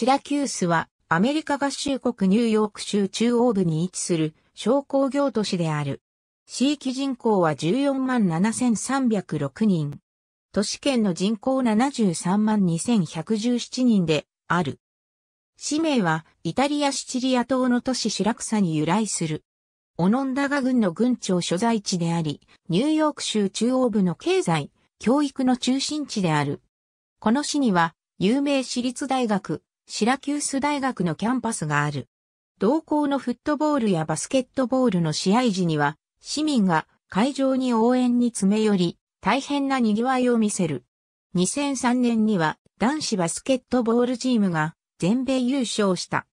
シラキュースはアメリカ合衆国ニューヨーク州中央部に位置する商工業都市である。地域人口は14万7306人。都市圏の人口73万2117人である。氏名はイタリア・シチリア島の都市シラクサに由来する。オノンダガ郡の郡庁所在地であり、ニューヨーク州中央部の経済、教育の中心地である。この市には、有名私立大学、シラキュース大学のキャンパスがある。同校のフットボールやバスケットボールの試合時には、市民が会場に応援に詰め寄り、大変な賑わいを見せる。2003年には男子バスケットボールチームが全米優勝した。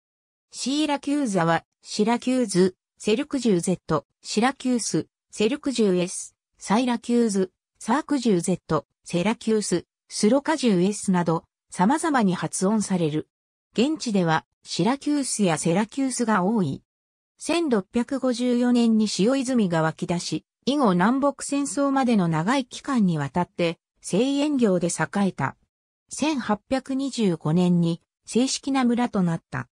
シーラキューザは、シラキューズ、セルクジュー Z、シラキュース、セルクジュー S、サイラキューズ、サークジュー Z、セラキュース、スロカジュー S など、様々に発音される。現地ではシラキュースやセラキュースが多い。1654年に塩泉が湧き出し、以後南北戦争までの長い期間にわたって製塩業で栄えた。1825年に正式な村となった。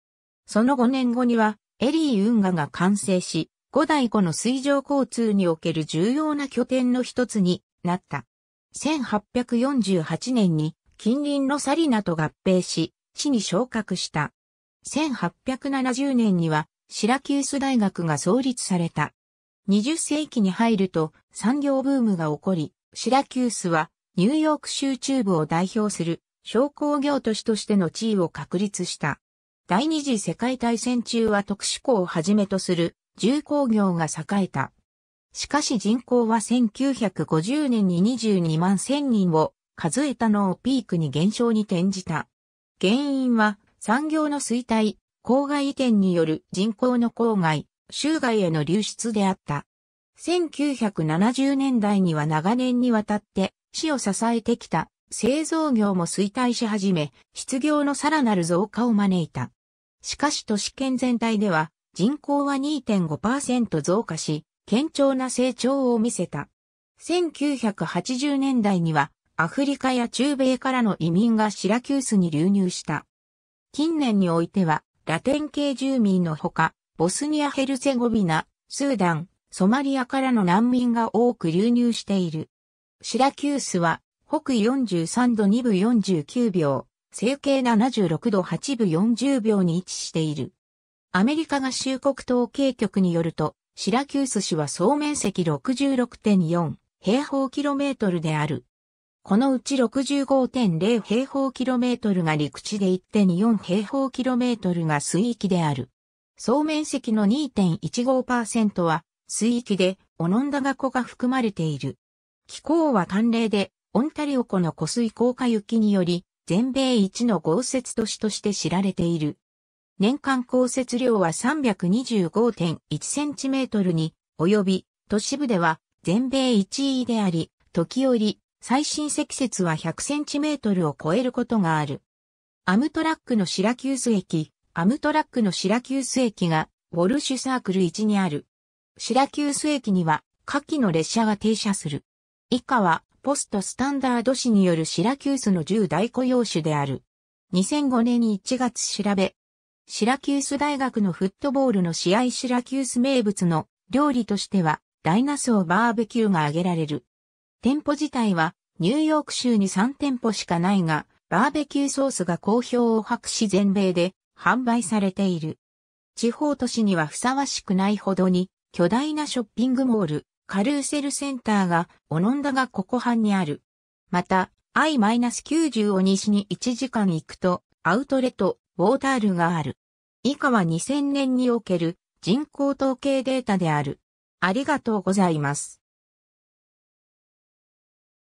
その5年後にはエリー運河が完成し、五代湖の水上交通における重要な拠点の一つになった。1848年に近隣のサリナと合併し、地に昇格した。1870年には、シラキュース大学が創立された。20世紀に入ると産業ブームが起こり、シラキュースはニューヨーク州中部を代表する商工業都市としての地位を確立した。第二次世界大戦中は特殊工をはじめとする重工業が栄えた。しかし人口は1950年に22万1000人を数えたのをピークに減少に転じた。原因は産業の衰退、郊外移転による人口の郊外、州外への流出であった。1970年代には長年にわたって市を支えてきた製造業も衰退し始め、失業のさらなる増加を招いた。しかし都市圏全体では人口は2.5%増加し、堅調な成長を見せた。1980年代にはアフリカや中米からの移民がシラキュースに流入した。近年においては、ラテン系住民のほか、ボスニア・ヘルツェゴビナ、スーダン、ソマリアからの難民が多く流入している。シラキュースは、北緯43度2分49秒、整形76度8分40秒に位置している。アメリカ合衆国統計局によると、シラキュース市は総面積66.4平方キロメートルである。このうち65.0平方キロメートルが陸地で1.4平方キロメートルが水域である。総面積の2.15%は水域でオノンダガ湖が含まれている。気候は寒冷で、オンタリオ湖の湖水降下雪により、全米一の豪雪都市として知られている。年間降雪量は3 2 5 1トルに及び、都市部では全米一位であり、時折最深積雪は100センチメートルを超えることがある。アムトラックのシラキュース駅、アムトラックのシラキュース駅が、ウォルシュサークル1にある。シラキュース駅には、下記の列車が停車する。以下は、ポストスタンダード市によるシラキュースの10大雇用種である。2005年1月調べ。シラキュース大学のフットボールの試合シラキュース名物の料理としては、ダイナソーバーベキューが挙げられる。店舗自体はニューヨーク州に3店舗しかないが、バーベキューソースが好評を博し全米で販売されている。地方都市にはふさわしくないほどに巨大なショッピングモール、カルーセルセンターがオノンダがここ半にある。また、I-90 を西に1時間行くとアウトレット、ウォータールがある。以下は2000年における人口統計データである。ありがとうございます。